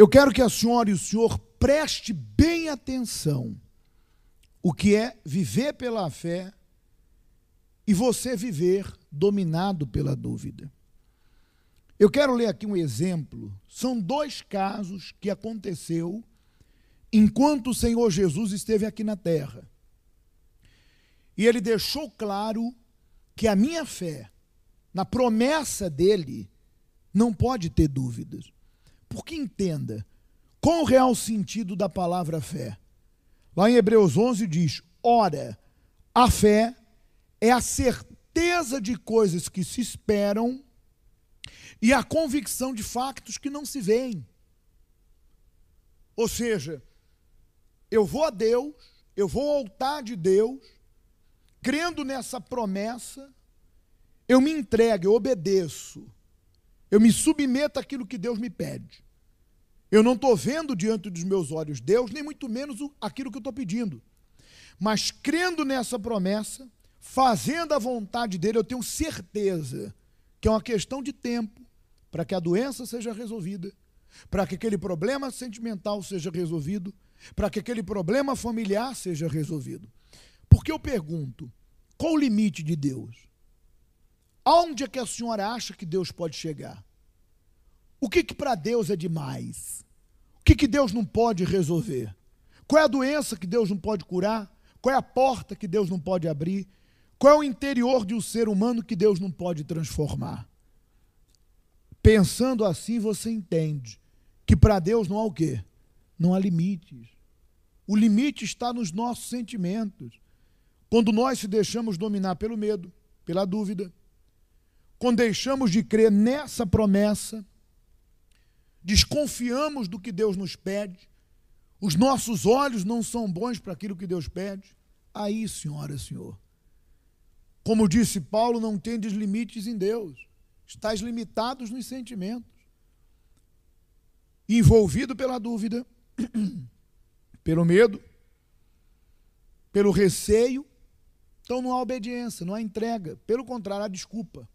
Eu quero que a senhora e o senhor preste bem atenção o que é viver pela fé e você viver dominado pela dúvida. Eu quero ler aqui um exemplo. São dois casos que aconteceu enquanto o Senhor Jesus esteve aqui na terra. E ele deixou claro que a minha fé na promessa dele não pode ter dúvidas. Porque entenda, qual o real sentido da palavra fé? Lá em Hebreus 11 diz: ora, a fé é a certeza de coisas que se esperam e a convicção de factos que não se veem. Ou seja, eu vou a Deus, eu vou ao altar de Deus, crendo nessa promessa, eu me entrego, eu obedeço eu me submeto àquilo que Deus me pede. Eu não estou vendo diante dos meus olhos Deus, nem muito menos aquilo que eu estou pedindo. Mas crendo nessa promessa, fazendo a vontade dele, eu tenho certeza que é uma questão de tempo para que a doença seja resolvida, para que aquele problema sentimental seja resolvido, para que aquele problema familiar seja resolvido. Porque eu pergunto: qual o limite de Deus? Aonde é que a senhora acha que Deus pode chegar? O que, que para Deus é demais? O que, que Deus não pode resolver? Qual é a doença que Deus não pode curar? Qual é a porta que Deus não pode abrir? Qual é o interior de um ser humano que Deus não pode transformar? Pensando assim, você entende que para Deus não há o quê? Não há limites. O limite está nos nossos sentimentos. Quando nós se deixamos dominar pelo medo, pela dúvida, quando deixamos de crer nessa promessa, desconfiamos do que Deus nos pede, os nossos olhos não são bons para aquilo que Deus pede, aí, senhora e senhor, como disse Paulo, não tendes limites em Deus, estás limitados nos sentimentos, envolvido pela dúvida, pelo medo, pelo receio, então não há obediência, não há entrega, pelo contrário, há desculpa.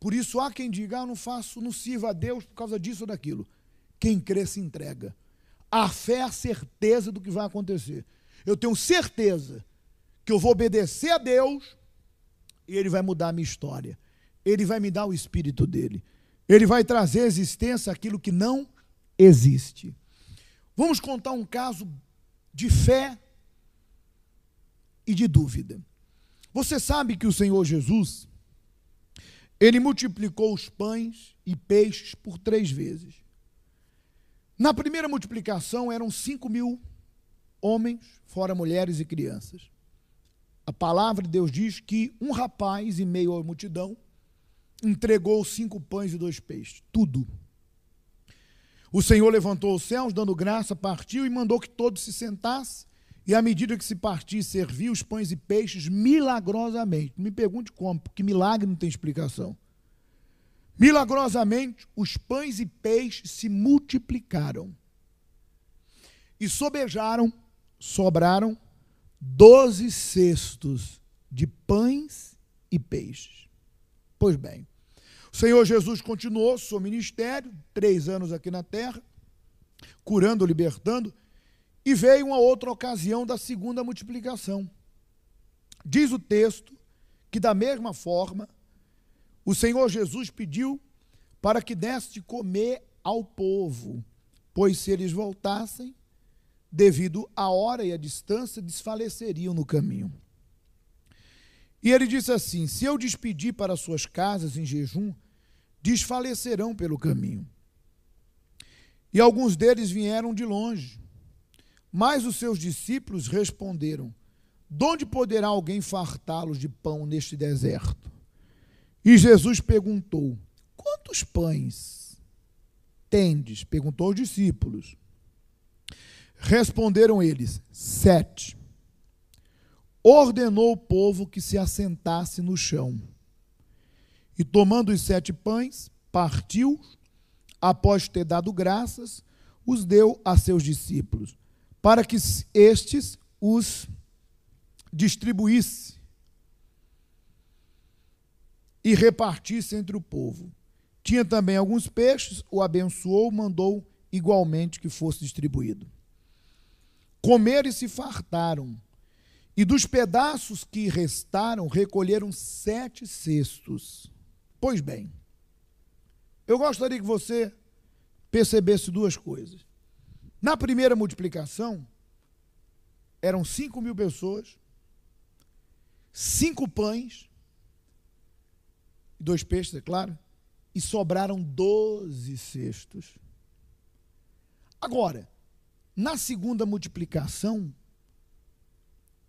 Por isso há quem diga: ah, não faço, não sirvo a Deus por causa disso ou daquilo. Quem crê se entrega. A fé é a certeza do que vai acontecer. Eu tenho certeza que eu vou obedecer a Deus e Ele vai mudar a minha história. Ele vai me dar o espírito dele. Ele vai trazer à existência aquilo que não existe. Vamos contar um caso de fé e de dúvida. Você sabe que o Senhor Jesus, ele multiplicou os pães e peixes por três vezes. Na primeira multiplicação eram cinco mil homens, fora mulheres e crianças. A palavra de Deus diz que um rapaz, e meio à multidão, entregou cinco pães e dois peixes, tudo. O Senhor levantou os céus, dando graça, partiu e mandou que todos se sentassem. E à medida que se e servia os pães e peixes milagrosamente. Me pergunte como, porque milagre não tem explicação. Milagrosamente, os pães e peixes se multiplicaram. E sobejaram, sobraram doze cestos de pães e peixes. Pois bem, o Senhor Jesus continuou seu ministério, três anos aqui na terra, curando, libertando e veio uma outra ocasião da segunda multiplicação. Diz o texto que, da mesma forma, o Senhor Jesus pediu para que desse de comer ao povo, pois se eles voltassem, devido à hora e à distância, desfaleceriam no caminho. E ele disse assim: Se eu despedir para suas casas em jejum, desfalecerão pelo caminho. E alguns deles vieram de longe, mas os seus discípulos responderam: De onde poderá alguém fartá-los de pão neste deserto? E Jesus perguntou: Quantos pães tendes? Perguntou aos discípulos. Responderam eles: Sete. Ordenou o povo que se assentasse no chão. E tomando os sete pães, partiu, após ter dado graças, os deu a seus discípulos para que estes os distribuísse e repartisse entre o povo. Tinha também alguns peixes, o abençoou, mandou igualmente que fosse distribuído. Comeram e se fartaram, e dos pedaços que restaram, recolheram sete cestos. Pois bem, eu gostaria que você percebesse duas coisas. Na primeira multiplicação, eram 5 mil pessoas, cinco pães, dois peixes, é claro, e sobraram 12 cestos. Agora, na segunda multiplicação,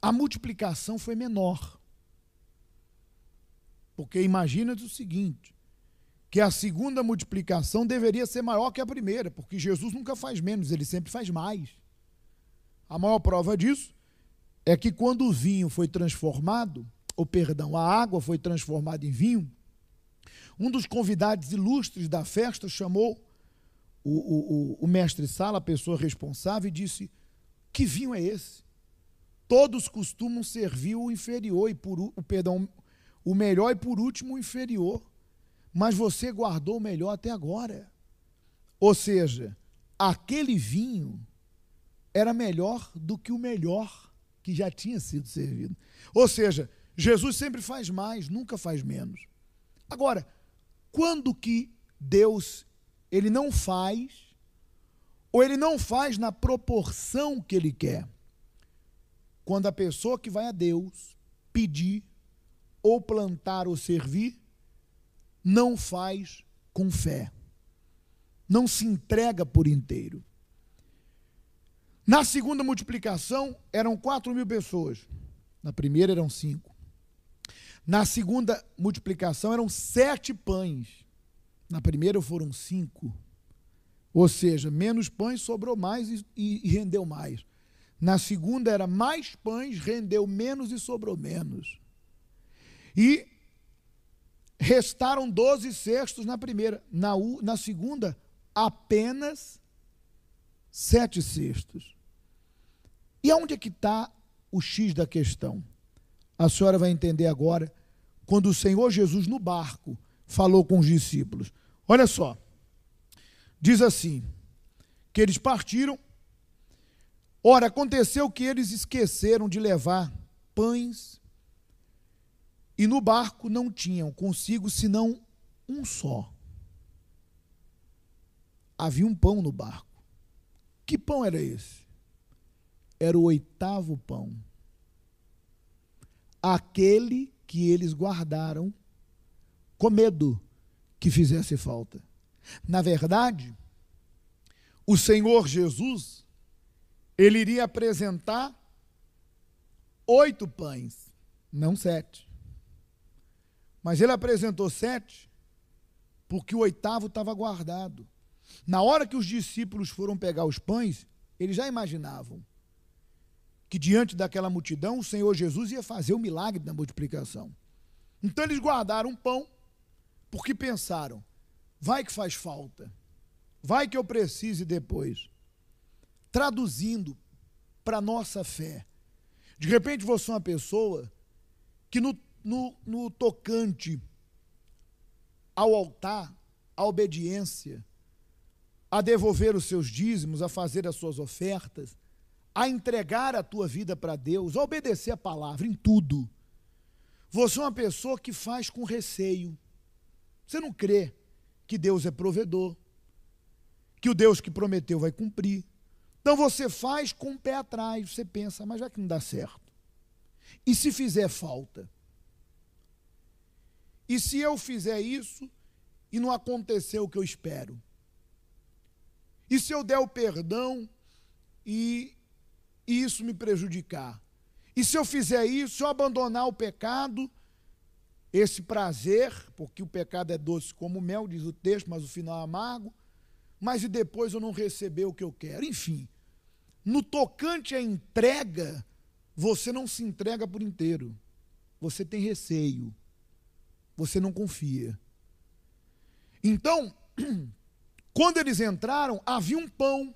a multiplicação foi menor. Porque imagina o seguinte: que a segunda multiplicação deveria ser maior que a primeira, porque Jesus nunca faz menos, ele sempre faz mais. A maior prova disso é que quando o vinho foi transformado, ou perdão, a água foi transformada em vinho, um dos convidados ilustres da festa chamou o, o, o, o mestre Sala, a pessoa responsável, e disse: Que vinho é esse? Todos costumam servir o inferior e por o perdão, o melhor e por último o inferior mas você guardou o melhor até agora. Ou seja, aquele vinho era melhor do que o melhor que já tinha sido servido. Ou seja, Jesus sempre faz mais, nunca faz menos. Agora, quando que Deus ele não faz ou ele não faz na proporção que ele quer? Quando a pessoa que vai a Deus pedir ou plantar ou servir não faz com fé. Não se entrega por inteiro. Na segunda multiplicação, eram 4 mil pessoas. Na primeira, eram 5. Na segunda multiplicação, eram sete pães. Na primeira, foram cinco. Ou seja, menos pães sobrou mais e, e, e rendeu mais. Na segunda, era mais pães, rendeu menos e sobrou menos. E Restaram 12 cestos na primeira. Na, u, na segunda, apenas sete cestos. E aonde é que está o X da questão? A senhora vai entender agora, quando o Senhor Jesus, no barco, falou com os discípulos. Olha só. Diz assim: que eles partiram. Ora, aconteceu que eles esqueceram de levar pães e no barco não tinham consigo senão um só. Havia um pão no barco. Que pão era esse? Era o oitavo pão. Aquele que eles guardaram com medo que fizesse falta. Na verdade, o Senhor Jesus, ele iria apresentar oito pães, não sete. Mas ele apresentou sete, porque o oitavo estava guardado. Na hora que os discípulos foram pegar os pães, eles já imaginavam que diante daquela multidão o Senhor Jesus ia fazer o milagre da multiplicação. Então eles guardaram um pão, porque pensaram: vai que faz falta, vai que eu precise depois. Traduzindo para a nossa fé. De repente você é uma pessoa que no no, no tocante ao altar, à obediência, a devolver os seus dízimos, a fazer as suas ofertas, a entregar a tua vida para Deus, a obedecer a palavra em tudo. Você é uma pessoa que faz com receio. Você não crê que Deus é provedor, que o Deus que prometeu vai cumprir. Então você faz com o pé atrás, você pensa, mas já que não dá certo. E se fizer falta? E se eu fizer isso e não acontecer o que eu espero? E se eu der o perdão e, e isso me prejudicar? E se eu fizer isso, se eu abandonar o pecado, esse prazer, porque o pecado é doce como mel, diz o texto, mas o final é amargo, mas e depois eu não receber o que eu quero? Enfim, no tocante à entrega, você não se entrega por inteiro. Você tem receio você não confia. Então, quando eles entraram, havia um pão,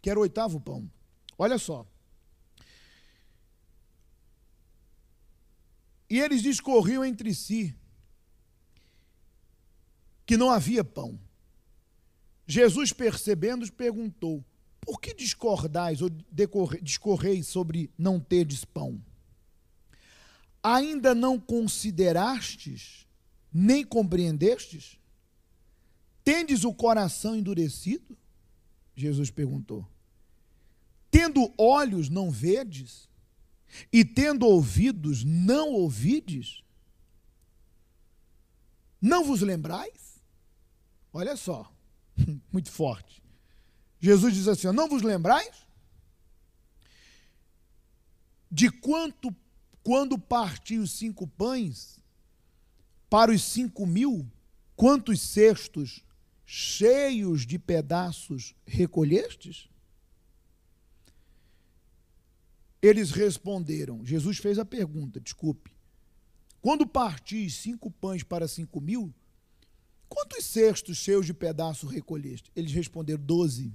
que era o oitavo pão. Olha só. E eles discorriam entre si que não havia pão. Jesus, percebendo, perguntou: Por que discordais ou decorre, discorreis sobre não terdes pão? ainda não considerastes, nem compreendestes? Tendes o coração endurecido? Jesus perguntou. Tendo olhos, não vedes? E tendo ouvidos, não ouvides? Não vos lembrais? Olha só, muito forte. Jesus diz assim: Não vos lembrais? De quanto quando partiu os cinco pães para os cinco mil, quantos cestos cheios de pedaços recolhestes? Eles responderam. Jesus fez a pergunta, desculpe. Quando parti cinco pães para cinco mil, quantos cestos cheios de pedaços recolheste? Eles responderam: doze.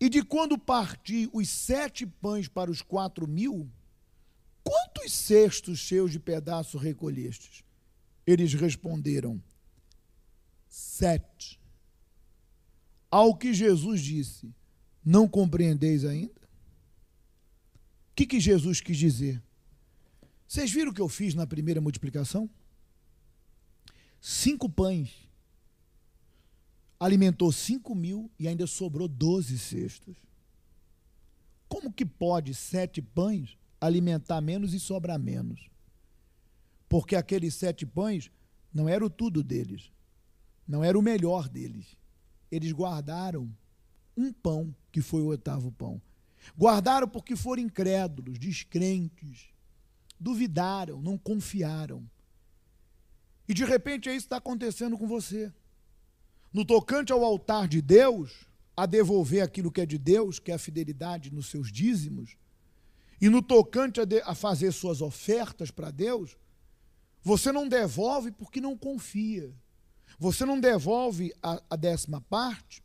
E de quando parti os sete pães para os quatro mil, quantos cestos cheios de pedaços recolhestes? Eles responderam: Sete. Ao que Jesus disse: Não compreendeis ainda? O que, que Jesus quis dizer? Vocês viram o que eu fiz na primeira multiplicação? Cinco pães alimentou 5 mil e ainda sobrou 12 cestos. Como que pode sete pães alimentar menos e sobrar menos? Porque aqueles sete pães não era o tudo deles, não era o melhor deles. Eles guardaram um pão, que foi o oitavo pão. Guardaram porque foram incrédulos, descrentes, duvidaram, não confiaram. E de repente é isso que está acontecendo com você no tocante ao altar de Deus, a devolver aquilo que é de Deus, que é a fidelidade nos seus dízimos, e no tocante a, de, a fazer suas ofertas para Deus, você não devolve porque não confia. Você não devolve a, a décima parte,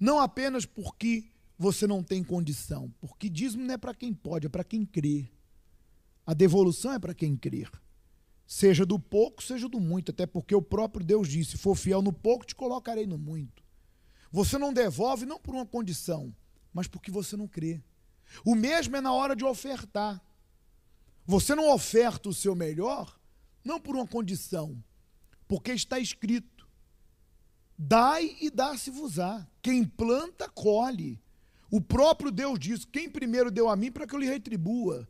não apenas porque você não tem condição, porque dízimo não é para quem pode, é para quem crê. A devolução é para quem crer seja do pouco, seja do muito, até porque o próprio Deus disse: se for fiel no pouco, te colocarei no muito. Você não devolve não por uma condição, mas porque você não crê. O mesmo é na hora de ofertar. Você não oferta o seu melhor, não por uma condição, porque está escrito: dai e dá-se-vos-á. Quem planta, colhe. O próprio Deus diz: quem primeiro deu a mim, para que eu lhe retribua.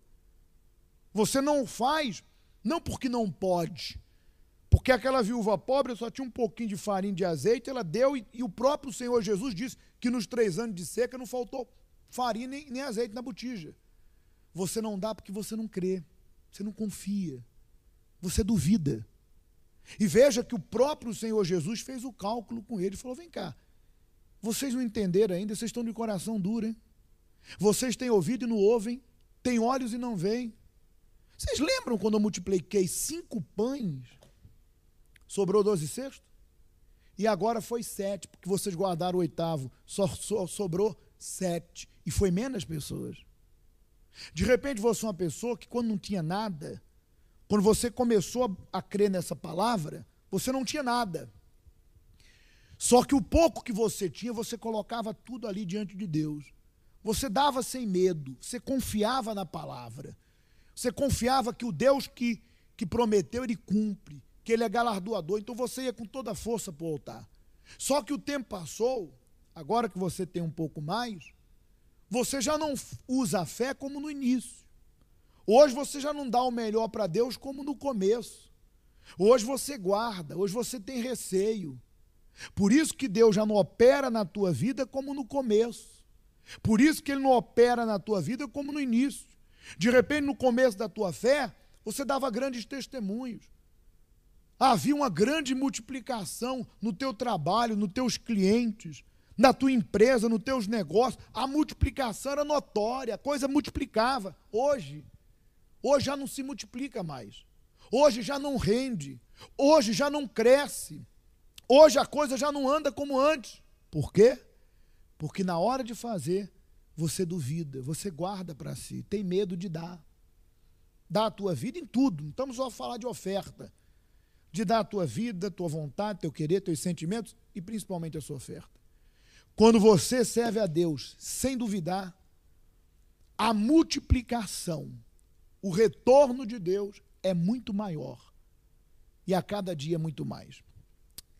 Você não faz não porque não pode, porque aquela viúva pobre só tinha um pouquinho de farinha de azeite, ela deu, e, e o próprio Senhor Jesus disse que nos três anos de seca não faltou farinha nem, nem azeite na botija. Você não dá porque você não crê, você não confia, você duvida. E veja que o próprio Senhor Jesus fez o cálculo com ele e falou: vem cá, vocês não entenderam ainda, vocês estão de coração duro, hein? Vocês têm ouvido e não ouvem, têm olhos e não veem, vocês lembram quando eu multipliquei cinco pães? Sobrou doze cestos? E agora foi sete, porque vocês guardaram o oitavo. Só, só sobrou sete. E foi menos pessoas. De repente você é uma pessoa que quando não tinha nada, quando você começou a, a crer nessa palavra, você não tinha nada. Só que o pouco que você tinha, você colocava tudo ali diante de Deus. Você dava sem medo, você confiava na palavra. Você confiava que o Deus que, que prometeu, ele cumpre, que ele é galardoador. Então você ia com toda a força para o altar. Só que o tempo passou, agora que você tem um pouco mais, você já não usa a fé como no início. Hoje você já não dá o melhor para Deus como no começo. Hoje você guarda, hoje você tem receio. Por isso que Deus já não opera na tua vida como no começo. Por isso que ele não opera na tua vida como no início. De repente, no começo da tua fé, você dava grandes testemunhos. Havia uma grande multiplicação no teu trabalho, nos teus clientes, na tua empresa, nos teus negócios. A multiplicação era notória, a coisa multiplicava. Hoje, hoje já não se multiplica mais. Hoje já não rende. Hoje já não cresce. Hoje a coisa já não anda como antes. Por quê? Porque na hora de fazer, você duvida, você guarda para si, tem medo de dar. Dá a tua vida em tudo, não estamos só a falar de oferta. De dar a tua vida, tua vontade, teu querer, teus sentimentos e principalmente a sua oferta. Quando você serve a Deus sem duvidar, a multiplicação, o retorno de Deus é muito maior e a cada dia muito mais.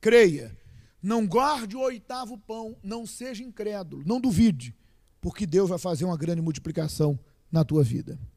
Creia, não guarde o oitavo pão, não seja incrédulo, não duvide porque Deus vai fazer uma grande multiplicação na tua vida.